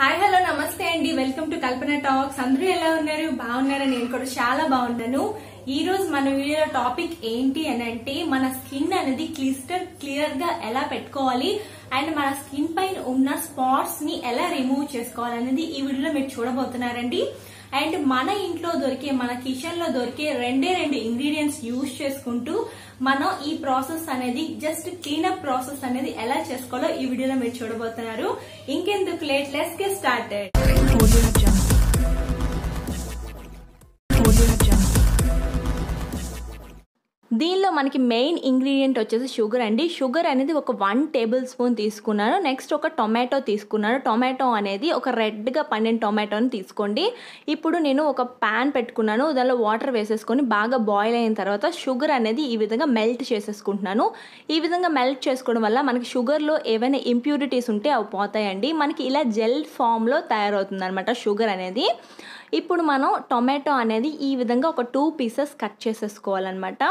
hi hello నమస్తే అండి welcome to Kalpana talks అందరూ ఎలా ఉన్నారు బాగున్నారని నేను కూడా చాలా బాగున్నాను ఈ రోజు మన వీడియో టాపిక్ ఏంటి అని అంటే మన స్కిన్ అనేది క్లిస్టర్ క్లియర్ గా ఎలా పెట్టుకోవాలి అండ్ మన స్కిన్ పైన ఉన్న స్పాట్స్ ని ఎలా రిమూవ్ చేసుకోవాలనేది ఈ వీడియోలో మీరు చూడబోతున్నారండి అండ్ మన ఇంట్లో దొరికే మన కిచెన్ లో దొరికే రెండే రెండు ఇంగ్రీడియంట్స్ యూజ్ చేసుకుంటూ మనం ఈ ప్రాసెస్ అనేది జస్ట్ క్లీనప్ ప్రాసెస్ అనేది ఎలా చేసుకోవాలో ఈ వీడియోలో మీరు చూడబోతున్నారు ఇంకెందుకు లేట్ లెస్ గే స్టార్టెడ్ దీనిలో మనకి మెయిన్ ఇంగ్రీడియంట్ వచ్చేసి షుగర్ అండి షుగర్ అనేది ఒక వన్ టేబుల్ స్పూన్ తీసుకున్నాను నెక్స్ట్ ఒక టొమాటో తీసుకున్నాను టొమాటో అనేది ఒక రెడ్గా పండిన టొమాటోని తీసుకోండి ఇప్పుడు నేను ఒక ప్యాన్ పెట్టుకున్నాను దానిలో వాటర్ వేసేసుకొని బాగా బాయిల్ అయిన తర్వాత షుగర్ అనేది ఈ విధంగా మెల్ట్ చేసేసుకుంటున్నాను ఈ విధంగా మెల్ట్ చేసుకోవడం వల్ల మనకి షుగర్లో ఏవైనా ఇంప్యూరిటీస్ ఉంటే అవి పోతాయండి మనకి ఇలా జెల్ ఫామ్లో తయారవుతుంది అనమాట షుగర్ అనేది ఇప్పుడు మనం టొమాటో అనేది ఈ విధంగా ఒక టూ పీసెస్ కట్ చేసేసుకోవాలన్నమాట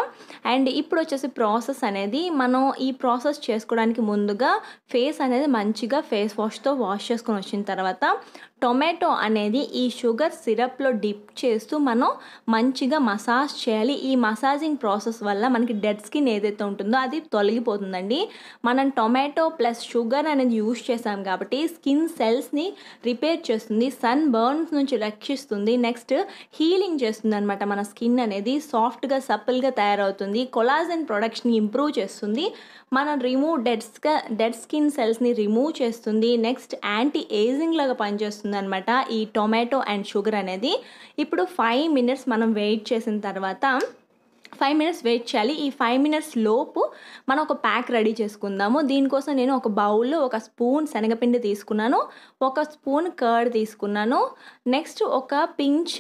అండ్ ఇప్పుడు వచ్చేసి ప్రాసెస్ అనేది మనం ఈ ప్రాసెస్ చేసుకోవడానికి ముందుగా ఫేస్ అనేది మంచిగా ఫేస్ వాష్తో వాష్ చేసుకొని వచ్చిన తర్వాత టొమాటో అనేది ఈ షుగర్ సిరప్లో డిప్ చేస్తూ మనం మంచిగా మసాజ్ చేయాలి ఈ మసాజింగ్ ప్రాసెస్ వల్ల మనకి డెడ్ స్కిన్ ఏదైతే ఉంటుందో అది తొలగిపోతుందండి మనం టొమాటో ప్లస్ షుగర్ అనేది యూజ్ చేసాం కాబట్టి స్కిన్ సెల్స్ని రిపేర్ చేస్తుంది సన్ బర్న్స్ నుంచి రక్షిస్తుంది నెక్స్ట్ హీలింగ్ చేస్తుంది అనమాట మన స్కిన్ అనేది సాఫ్ట్గా సప్పుల్గా తయారవుతుంది కొలాజన్ ప్రొడక్షన్ ఇంప్రూవ్ చేస్తుంది మనం రిమూవ్ డెడ్ డెడ్ స్కిన్ సెల్స్ని రిమూవ్ చేస్తుంది నెక్స్ట్ యాంటీ ఏజింగ్ లాగా పనిచేస్తుంది అనమాట ఈ టొమాటో అండ్ షుగర్ అనేది ఇప్పుడు ఫైవ్ మినిట్స్ మనం వెయిట్ చేసిన తర్వాత ఫైవ్ మినిట్స్ వెయిట్ చేయాలి ఈ ఫైవ్ మినిట్స్ లోపు మనం ఒక ప్యాక్ రెడీ చేసుకుందాము దీనికోసం నేను ఒక బౌల్లో ఒక స్పూన్ శనగపిండి తీసుకున్నాను ఒక స్పూన్ కర్డ్ తీసుకున్నాను నెక్స్ట్ ఒక పించ్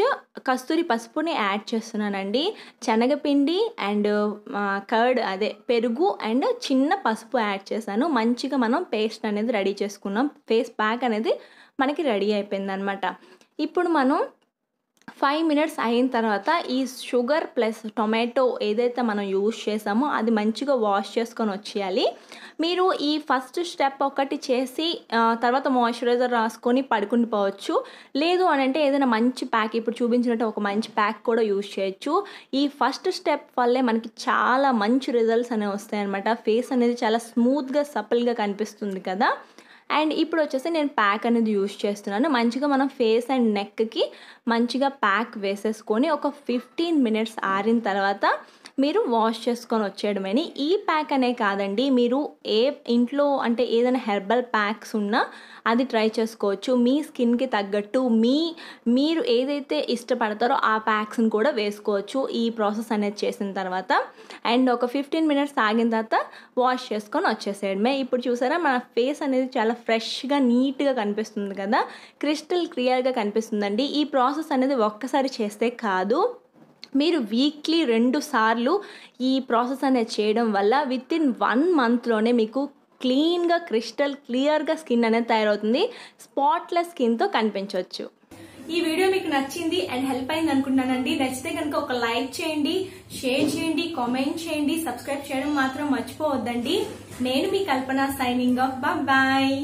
కస్తూరి పసుపుని యాడ్ చేస్తున్నానండి శనగపిండి అండ్ కర్డ్ అదే పెరుగు అండ్ చిన్న పసుపు యాడ్ చేశాను మంచిగా మనం పేస్ట్ అనేది రెడీ చేసుకున్నాం ఫేస్ ప్యాక్ అనేది మనకి రెడీ అయిపోయింది అనమాట ఇప్పుడు మనం ఫైవ్ మినిట్స్ అయిన తర్వాత ఈ షుగర్ ప్లస్ టొమాటో ఏదైతే మనం యూజ్ చేసామో అది మంచిగా వాష్ చేసుకొని వచ్చేయాలి మీరు ఈ ఫస్ట్ స్టెప్ ఒకటి చేసి తర్వాత మాయిశ్చరైజర్ రాసుకొని పడుకుండిపోవచ్చు లేదు అని అంటే ఏదైనా మంచి ప్యాక్ ఇప్పుడు చూపించినట్టు ఒక మంచి ప్యాక్ కూడా యూజ్ చేయొచ్చు ఈ ఫస్ట్ స్టెప్ వల్లే మనకి చాలా మంచి రిజల్ట్స్ అనేవి అనమాట ఫేస్ అనేది చాలా స్మూత్గా సపల్గా కనిపిస్తుంది కదా అండ్ ఇప్పుడు వచ్చేసి నేను ప్యాక్ అనేది యూజ్ చేస్తున్నాను మంచిగా మనం ఫేస్ అండ్ నెక్కి మంచిగా ప్యాక్ వేసేసుకొని ఒక ఫిఫ్టీన్ మినిట్స్ ఆరిన తర్వాత మీరు వాష్ చేసుకొని వచ్చేయడమని ఈ ప్యాక్ అనే కాదండి మీరు ఏ ఇంట్లో అంటే ఏదైనా హెర్బల్ ప్యాక్స్ ఉన్నా అది ట్రై చేసుకోవచ్చు మీ స్కిన్కి తగ్గట్టు మీ మీరు ఏదైతే ఇష్టపడతారో ఆ ప్యాక్స్ని కూడా వేసుకోవచ్చు ఈ ప్రాసెస్ అనేది చేసిన తర్వాత అండ్ ఒక ఫిఫ్టీన్ మినిట్స్ ఆగిన తర్వాత వాష్ చేసుకొని వచ్చేసేయడమే ఇప్పుడు చూసారా మన ఫేస్ అనేది చాలా ఫ్రెష్గా నీట్గా కనిపిస్తుంది కదా క్రిస్టల్ క్లియర్గా కనిపిస్తుందండి ఈ ప్రాసెస్ అనేది ఒక్కసారి చేస్తే కాదు మీరు వీక్లీ రెండు సార్లు ఈ ప్రాసెస్ అనేది చేయడం వల్ల విత్ ఇన్ వన్ మంత్లోనే మీకు క్లీన్గా క్రిస్టల్ క్లియర్గా స్కిన్ అనేది తయారవుతుంది స్పాట్లెస్ స్కిన్తో కనిపించవచ్చు ఈ వీడియో మీకు నచ్చింది అండ్ హెల్ప్ అయింది అనుకుంటున్నానండి నచ్చితే కనుక ఒక లైక్ చేయండి షేర్ చేయండి కామెంట్ చేయండి సబ్స్క్రైబ్ చేయడం మాత్రం మర్చిపోవద్దండి నేను మీ కల్పన సైనింగ్ ఆఫ్ బాయ్